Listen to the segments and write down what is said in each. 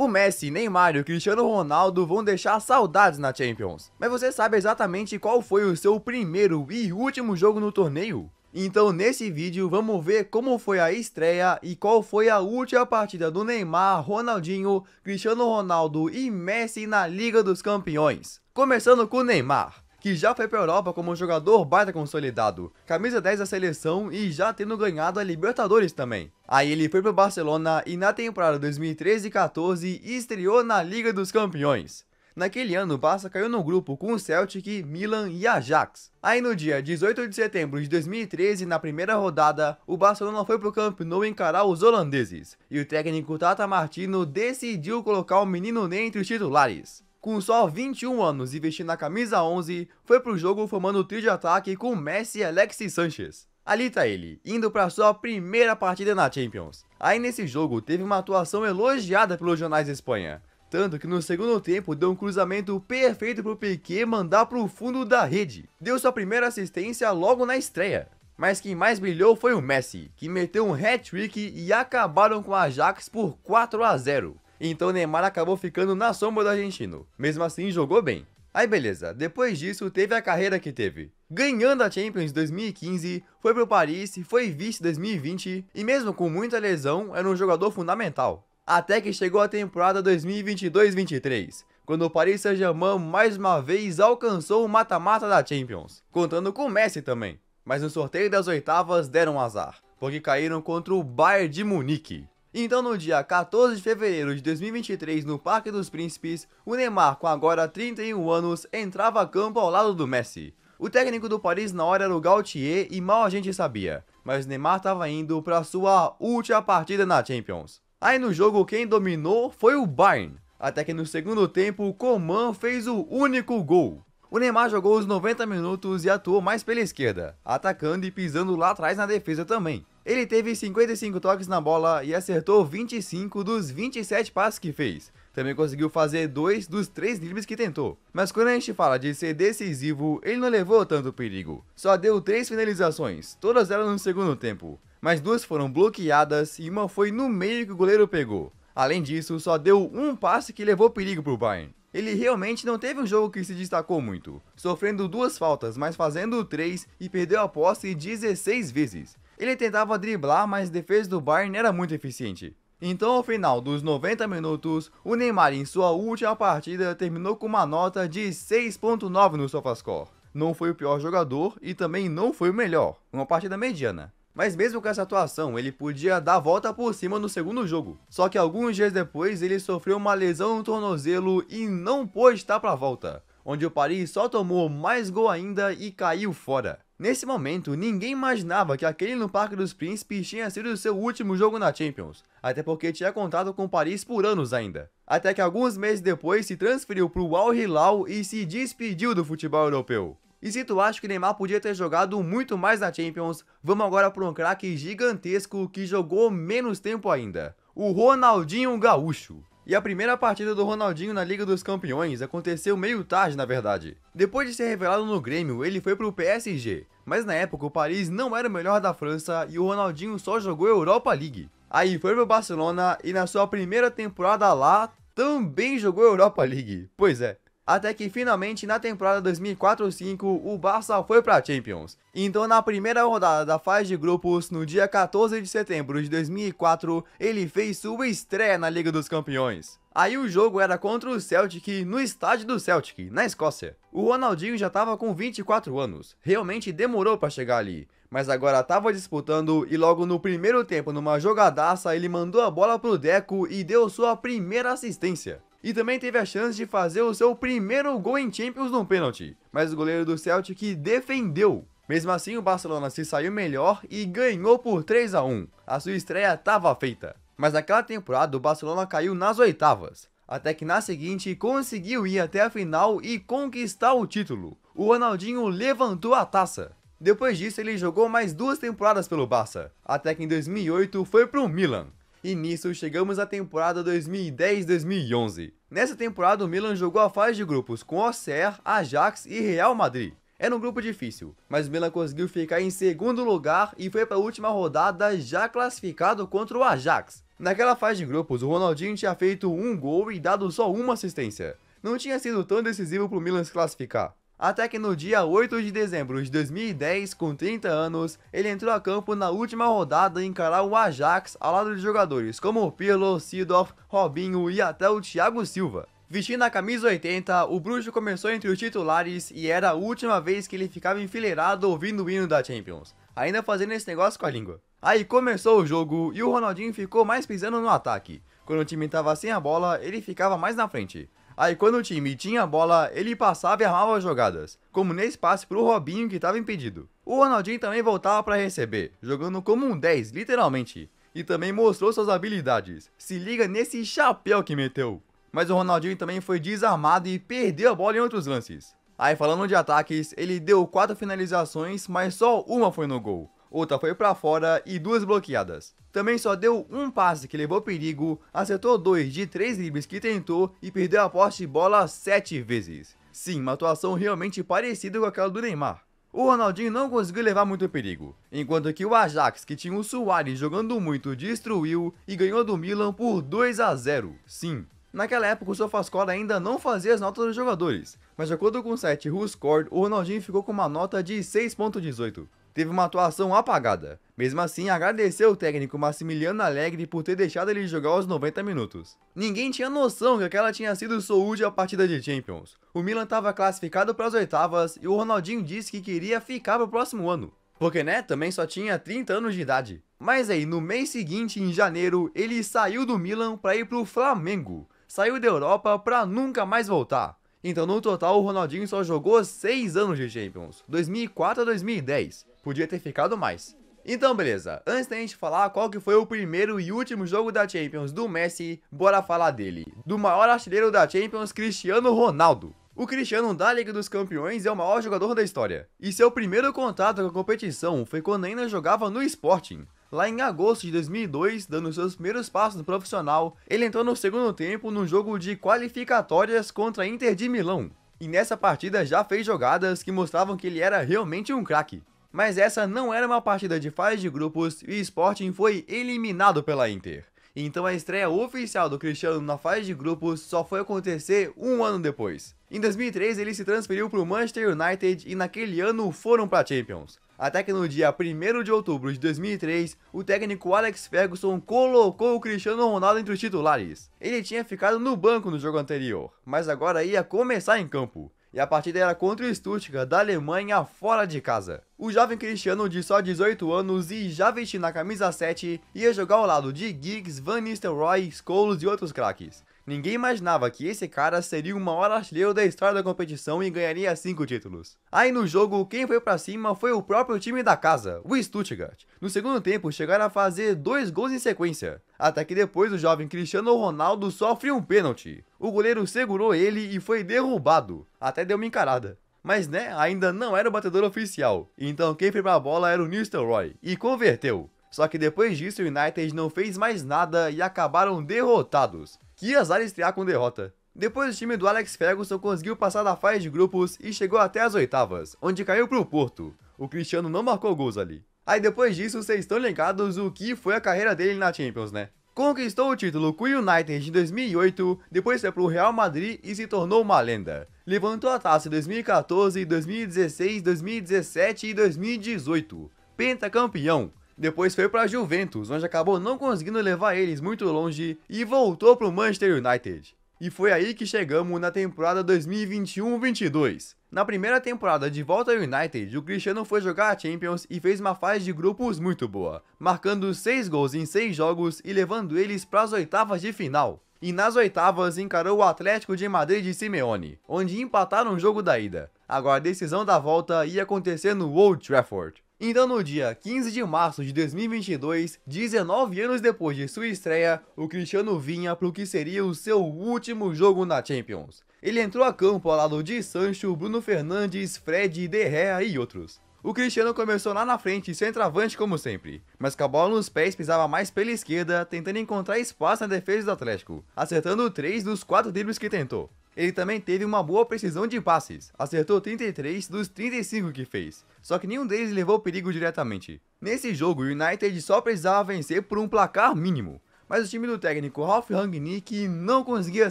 O Messi, Neymar e o Cristiano Ronaldo vão deixar saudades na Champions. Mas você sabe exatamente qual foi o seu primeiro e último jogo no torneio? Então nesse vídeo vamos ver como foi a estreia e qual foi a última partida do Neymar, Ronaldinho, Cristiano Ronaldo e Messi na Liga dos Campeões. Começando com o Neymar que já foi para a Europa como um jogador baita consolidado, camisa 10 da seleção e já tendo ganhado a Libertadores também. Aí ele foi para o Barcelona e na temporada 2013-14 estreou na Liga dos Campeões. Naquele ano, o Barça caiu no grupo com o Celtic, Milan e Ajax. Aí no dia 18 de setembro de 2013, na primeira rodada, o Barcelona foi pro Camp Nou encarar os holandeses. E o técnico Tata Martino decidiu colocar o menino Ney entre os titulares com só 21 anos e vestindo a camisa 11, foi pro jogo formando o trio de ataque com Messi e Alexis Sanchez. Ali tá ele, indo para sua primeira partida na Champions. Aí nesse jogo teve uma atuação elogiada pelos jornais da Espanha, tanto que no segundo tempo deu um cruzamento perfeito pro Piquet mandar pro fundo da rede. Deu sua primeira assistência logo na estreia. Mas quem mais brilhou foi o Messi, que meteu um hat-trick e acabaram com a Ajax por 4 a 0. Então Neymar acabou ficando na sombra do argentino. Mesmo assim, jogou bem. Aí beleza, depois disso teve a carreira que teve. Ganhando a Champions 2015, foi pro Paris, foi vice 2020 e mesmo com muita lesão, era um jogador fundamental. Até que chegou a temporada 2022-23, quando o Paris Saint-Germain mais uma vez alcançou o mata-mata da Champions, contando com o Messi também. Mas no sorteio das oitavas deram azar, porque caíram contra o Bayern de Munique. Então, no dia 14 de fevereiro de 2023, no Parque dos Príncipes, o Neymar, com agora 31 anos, entrava a campo ao lado do Messi. O técnico do Paris na hora era o Gaultier e mal a gente sabia, mas Neymar estava indo para sua última partida na Champions. Aí no jogo quem dominou foi o Bayern, até que no segundo tempo o Coman fez o único gol. O Neymar jogou os 90 minutos e atuou mais pela esquerda, atacando e pisando lá atrás na defesa também. Ele teve 55 toques na bola e acertou 25 dos 27 passes que fez. Também conseguiu fazer dois dos três dribles que tentou. Mas quando a gente fala de ser decisivo, ele não levou tanto perigo. Só deu três finalizações, todas elas no segundo tempo. Mas duas foram bloqueadas e uma foi no meio que o goleiro pegou. Além disso, só deu um passe que levou perigo pro Bayern. Ele realmente não teve um jogo que se destacou muito, sofrendo duas faltas, mas fazendo três e perdeu a posse 16 vezes. Ele tentava driblar, mas a defesa do Bayern era muito eficiente. Então, ao final dos 90 minutos, o Neymar em sua última partida terminou com uma nota de 6.9 no SofaScore. Não foi o pior jogador e também não foi o melhor, uma partida mediana. Mas mesmo com essa atuação, ele podia dar a volta por cima no segundo jogo. Só que alguns dias depois, ele sofreu uma lesão no tornozelo e não pôde estar para a volta, onde o Paris só tomou mais gol ainda e caiu fora. Nesse momento, ninguém imaginava que aquele no Parque dos Príncipes tinha sido o seu último jogo na Champions, até porque tinha contado com Paris por anos ainda. Até que alguns meses depois se transferiu para o Al Hilal e se despediu do futebol europeu. E se tu acha que Neymar podia ter jogado muito mais na Champions, vamos agora para um craque gigantesco que jogou menos tempo ainda, o Ronaldinho Gaúcho. E a primeira partida do Ronaldinho na Liga dos Campeões aconteceu meio tarde, na verdade. Depois de ser revelado no Grêmio, ele foi pro PSG, mas na época o Paris não era o melhor da França e o Ronaldinho só jogou Europa League. Aí foi pro Barcelona e na sua primeira temporada lá também jogou Europa League. Pois é até que finalmente na temporada 2004 05 o Barça foi para Champions. Então na primeira rodada da fase de grupos, no dia 14 de setembro de 2004, ele fez sua estreia na Liga dos Campeões. Aí o jogo era contra o Celtic no estádio do Celtic, na Escócia. O Ronaldinho já estava com 24 anos, realmente demorou para chegar ali, mas agora estava disputando e logo no primeiro tempo, numa jogadaça, ele mandou a bola pro Deco e deu sua primeira assistência e também teve a chance de fazer o seu primeiro gol em Champions num pênalti, mas o goleiro do Celtic defendeu. Mesmo assim, o Barcelona se saiu melhor e ganhou por 3 a 1. A sua estreia estava feita. Mas naquela temporada, o Barcelona caiu nas oitavas, até que na seguinte conseguiu ir até a final e conquistar o título. O Ronaldinho levantou a taça. Depois disso, ele jogou mais duas temporadas pelo Barça, até que em 2008 foi para o Milan. E nisso chegamos à temporada 2010-2011. Nessa temporada o Milan jogou a fase de grupos com Auxerre, Ajax e Real Madrid. Era um grupo difícil, mas o Milan conseguiu ficar em segundo lugar e foi para a última rodada já classificado contra o Ajax. Naquela fase de grupos, o Ronaldinho tinha feito um gol e dado só uma assistência. Não tinha sido tão decisivo para o Milan se classificar. Até que no dia 8 de dezembro de 2010, com 30 anos, ele entrou a campo na última rodada e encarar o Ajax ao lado de jogadores como Pirlo, Sidorf, Robinho e até o Thiago Silva. Vestindo a camisa 80, o Bruxo começou entre os titulares e era a última vez que ele ficava enfileirado ouvindo o hino da Champions, ainda fazendo esse negócio com a língua. Aí começou o jogo e o Ronaldinho ficou mais pisando no ataque. Quando o time estava sem a bola, ele ficava mais na frente. Aí quando o time tinha a bola, ele passava e armava as jogadas, como nesse passe pro Robinho que estava impedido. O Ronaldinho também voltava para receber, jogando como um 10, literalmente. E também mostrou suas habilidades. Se liga nesse chapéu que meteu. Mas o Ronaldinho também foi desarmado e perdeu a bola em outros lances. Aí falando de ataques, ele deu 4 finalizações, mas só uma foi no gol outra foi para fora e duas bloqueadas. Também só deu um passe que levou perigo, acertou dois de três livres que tentou e perdeu a posse de bola sete vezes. Sim, uma atuação realmente parecida com aquela do Neymar. O Ronaldinho não conseguiu levar muito perigo, enquanto que o Ajax, que tinha o Suárez jogando muito, destruiu e ganhou do Milan por 2 a 0. Sim, Naquela época, o SofaScore ainda não fazia as notas dos jogadores, mas de acordo com o site WhoScored, o Ronaldinho ficou com uma nota de 6.18 teve uma atuação apagada. Mesmo assim, agradeceu o técnico Massimiliano Alegre por ter deixado ele jogar os 90 minutos. Ninguém tinha noção que aquela tinha sido sua última partida de Champions. O Milan estava classificado para as oitavas e o Ronaldinho disse que queria ficar para o próximo ano. Porque né, também só tinha 30 anos de idade. Mas aí, no mês seguinte, em janeiro, ele saiu do Milan para ir para o Flamengo. Saiu da Europa para nunca mais voltar. Então, no total, o Ronaldinho só jogou 6 anos de Champions, 2004 a 2010. Podia ter ficado mais. Então beleza, antes da gente falar qual que foi o primeiro e último jogo da Champions do Messi, bora falar dele. Do maior artilheiro da Champions, Cristiano Ronaldo. O Cristiano da Liga dos Campeões é o maior jogador da história, e seu primeiro contato com a competição foi quando ainda jogava no Sporting. Lá em agosto de 2002, dando seus primeiros passos no profissional, ele entrou no segundo tempo num jogo de qualificatórias contra a Inter de Milão. E nessa partida já fez jogadas que mostravam que ele era realmente um craque. Mas essa não era uma partida de fase de grupos e o Sporting foi eliminado pela Inter. Então a estreia oficial do Cristiano na fase de grupos só foi acontecer um ano depois. Em 2003 ele se transferiu para o Manchester United e naquele ano foram para Champions. Até que no dia 1 de outubro de 2003, o técnico Alex Ferguson colocou o Cristiano Ronaldo entre os titulares. Ele tinha ficado no banco no jogo anterior, mas agora ia começar em campo. E a partida era contra o Stuttgart da Alemanha fora de casa. O jovem Cristiano, de só 18 anos e já vestindo a camisa 7, ia jogar ao lado de Giggs, Van Nistelrooy, Scholes e outros craques. Ninguém imaginava que esse cara seria o maior artilheiro da história da competição e ganharia 5 títulos. Aí no jogo, quem foi para cima foi o próprio time da casa, o Stuttgart. No segundo tempo, chegaram a fazer dois gols em sequência, até que depois o jovem Cristiano Ronaldo sofre um pênalti. O goleiro segurou ele e foi derrubado, até deu uma encarada. Mas né, ainda não era o batedor oficial, então quem foi pra bola era o Nistelrooy, e converteu. Só que depois disso o United não fez mais nada e acabaram derrotados. Que azar estrear com derrota. Depois o time do Alex Ferguson conseguiu passar da fase de grupos e chegou até as oitavas, onde caiu pro Porto. O Cristiano não marcou gols ali. Aí depois disso, vocês estão ligados o que foi a carreira dele na Champions, né? Conquistou o título com o United em 2008, depois foi para o Real Madrid e se tornou uma lenda. Levantou a taça em 2014, 2016, 2017 e 2018. Pentacampeão. Depois foi para a Juventus, onde acabou não conseguindo levar eles muito longe e voltou para o Manchester United. E foi aí que chegamos na temporada 2021-22. Na primeira temporada de volta ao United, o Cristiano foi jogar a Champions e fez uma fase de grupos muito boa, marcando 6 gols em 6 jogos e levando eles para as oitavas de final. E nas oitavas encarou o Atlético de Madrid de Simeone, onde empataram o jogo da ida. Agora a decisão da volta ia acontecer no Old Trafford. Então, no dia 15 de março de 2022, 19 anos depois de sua estreia, o Cristiano vinha para o que seria o seu último jogo na Champions. Ele entrou a campo ao lado de Sancho, Bruno Fernandes, Fred, De Gea e outros. O Cristiano começou lá na frente, centroavante como sempre, mas com a bola nos pés pisava mais pela esquerda, tentando encontrar espaço na defesa do Atlético, acertando 3 dos 4 dribles que tentou. Ele também teve uma boa precisão de passes, acertou 33 dos 35 que fez, só que nenhum deles levou perigo diretamente. Nesse jogo, o United só precisava vencer por um placar mínimo, mas o time do técnico Ralf Rangnick não conseguia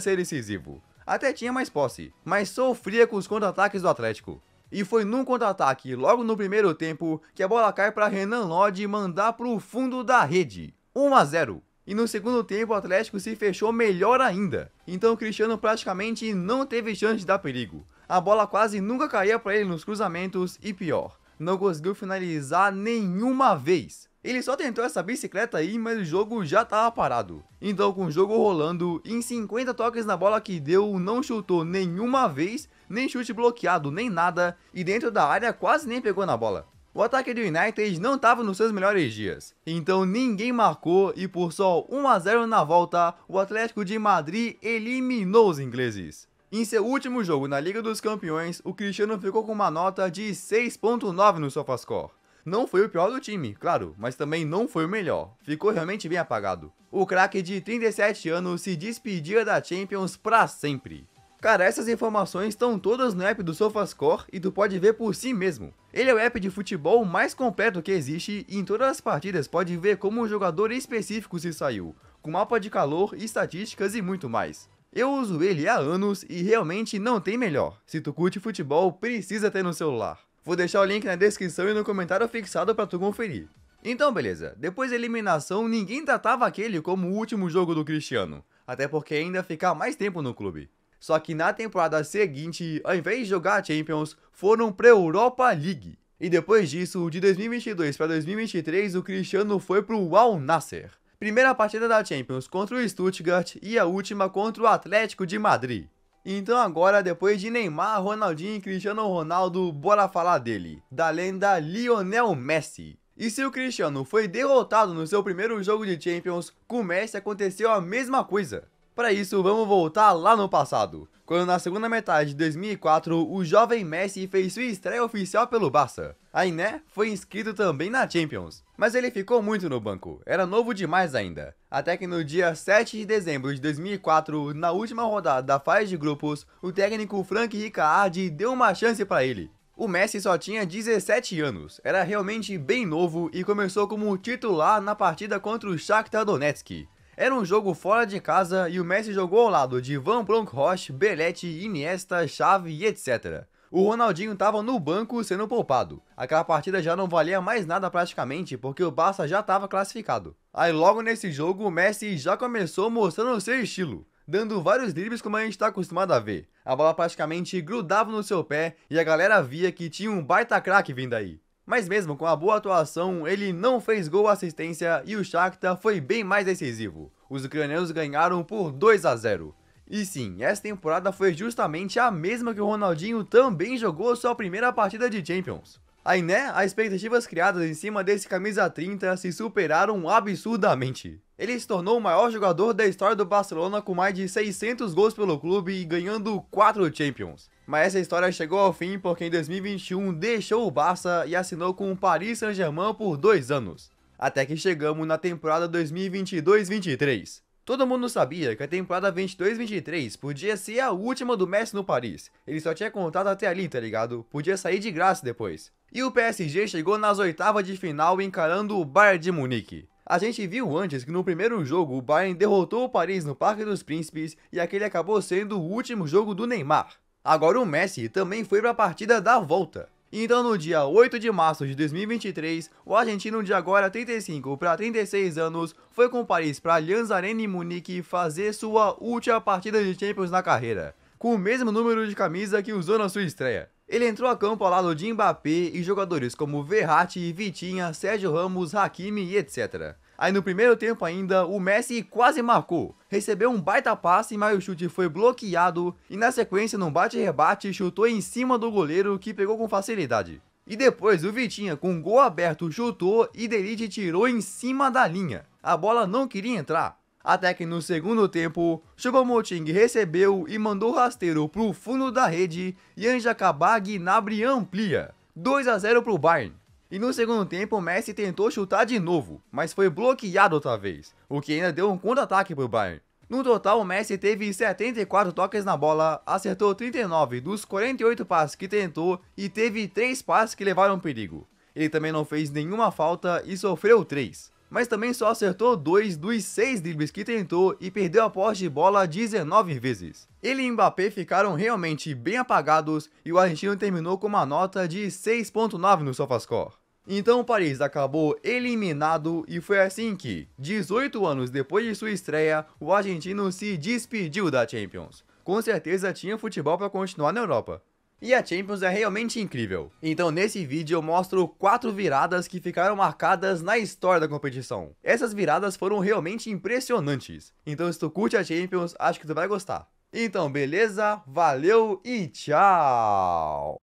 ser decisivo. Até tinha mais posse, mas sofria com os contra-ataques do Atlético. E foi num contra-ataque, logo no primeiro tempo, que a bola cai para Renan Lodge mandar para o fundo da rede. 1 a 0. E no segundo tempo, o Atlético se fechou melhor ainda. Então o Cristiano praticamente não teve chance de dar perigo. A bola quase nunca caía para ele nos cruzamentos e pior, não conseguiu finalizar nenhuma vez. Ele só tentou essa bicicleta aí, mas o jogo já estava parado. Então, com o jogo rolando, em 50 toques na bola que deu, não chutou nenhuma vez, nem chute bloqueado, nem nada, e dentro da área quase nem pegou na bola. O ataque do United não estava nos seus melhores dias, então ninguém marcou e por só 1 a 0 na volta, o Atlético de Madrid eliminou os ingleses. Em seu último jogo na Liga dos Campeões, o Cristiano ficou com uma nota de 6.9 no SofaScore. Não foi o pior do time, claro, mas também não foi o melhor. Ficou realmente bem apagado. O craque de 37 anos se despedia da Champions para sempre. Cara, essas informações estão todas no app do SofaScore e tu pode ver por si mesmo. Ele é o app de futebol mais completo que existe e em todas as partidas pode ver como um jogador específico se saiu, com mapa de calor, estatísticas e muito mais. Eu uso ele há anos e realmente não tem melhor. Se tu curte futebol, precisa ter no celular. Vou deixar o link na descrição e no comentário fixado para tu conferir. Então beleza, depois da eliminação ninguém tratava aquele como o último jogo do Cristiano, até porque ainda ficar mais tempo no clube. Só que na temporada seguinte, ao invés de jogar Champions, foram para Europa League. E depois disso, de 2022 para 2023, o Cristiano foi para o Al Nasser. Primeira partida da Champions contra o Stuttgart e a última contra o Atlético de Madrid. Então agora, depois de Neymar, Ronaldinho e Cristiano Ronaldo, bora falar dele, da lenda Lionel Messi. E se o Cristiano foi derrotado no seu primeiro jogo de Champions, com o Messi aconteceu a mesma coisa. Para isso, vamos voltar lá no passado, quando na segunda metade de 2004 o jovem Messi fez sua estreia oficial pelo Barça. Aí né, foi inscrito também na Champions, mas ele ficou muito no banco, era novo demais ainda. Até que no dia 7 de dezembro de 2004, na última rodada da fase de grupos, o técnico Frank Ricard deu uma chance para ele. O Messi só tinha 17 anos, era realmente bem novo e começou como titular na partida contra o Shakhtar Donetsk. Era um jogo fora de casa e o Messi jogou ao lado de Van Bronckhorst, Belletti, Iniesta, Xavi e etc. O Ronaldinho estava no banco sendo poupado. Aquela partida já não valia mais nada praticamente, porque o Barça já estava classificado. Aí logo nesse jogo, o Messi já começou mostrando seu estilo, dando vários dribles como a gente está acostumado a ver. A bola praticamente grudava no seu pé e a galera via que tinha um baita craque vindo aí. Mas mesmo com a boa atuação, ele não fez gol assistência e o Shakhtar foi bem mais decisivo. Os ucranianos ganharam por 2 a 0. E sim, essa temporada foi justamente a mesma que o Ronaldinho também jogou sua primeira partida de Champions. Aí, né, as expectativas criadas em cima desse camisa 30 se superaram absurdamente. Ele se tornou o maior jogador da história do Barcelona com mais de 600 gols pelo clube e ganhando 4 Champions. Mas essa história chegou ao fim porque em 2021 deixou o Barça e assinou com o Paris Saint-Germain por dois anos. Até que chegamos na temporada 2022-23. Todo mundo sabia que a temporada 22-23 podia ser a última do Messi no Paris. Ele só tinha contado até ali, tá ligado? Podia sair de graça depois. E o PSG chegou nas oitavas de final encarando o Bayern de Munique. A gente viu antes que no primeiro jogo o Bayern derrotou o Paris no Parque dos Príncipes e aquele acabou sendo o último jogo do Neymar. Agora o Messi também foi para a partida da volta. Então no dia 8 de março de 2023, o argentino de agora 35 para 36 anos foi com o Paris para Allianz Arena em Munique fazer sua última partida de Champions na carreira, com o mesmo número de camisa que usou na sua estreia. Ele entrou a campo ao lado de Mbappé e jogadores como Verratti, Vitinha, Sérgio Ramos, Hakimi e etc. Aí no primeiro tempo ainda, o Messi quase marcou. Recebeu um baita passe, mas o chute foi bloqueado e na sequência, num bate-rebate, chutou em cima do goleiro que pegou com facilidade. E depois o Vitinha, com gol aberto, chutou e Delite tirou em cima da linha. A bola não queria entrar. Até que no segundo tempo, Chugomoting recebeu e mandou rasteiro pro fundo da rede e Kabag Gnabry amplia. 2 a 0 pro Bayern. E no segundo tempo, Messi tentou chutar de novo, mas foi bloqueado outra vez, o que ainda deu um contra-ataque pro Bayern. No total, Messi teve 74 toques na bola, acertou 39 dos 48 passes que tentou e teve 3 passes que levaram perigo. Ele também não fez nenhuma falta e sofreu 3 mas também só acertou 2 dos 6 dribles que tentou e perdeu a posse de bola 19 vezes. Ele e Mbappé ficaram realmente bem apagados e o argentino terminou com uma nota de 6.9 no SofaScore. Então o Paris acabou eliminado e foi assim que, 18 anos depois de sua estreia, o argentino se despediu da Champions. Com certeza tinha futebol para continuar na Europa. E a Champions é realmente incrível. Então nesse vídeo eu mostro quatro viradas que ficaram marcadas na história da competição. Essas viradas foram realmente impressionantes. Então se tu curte a Champions, acho que tu vai gostar. Então beleza, valeu e tchau!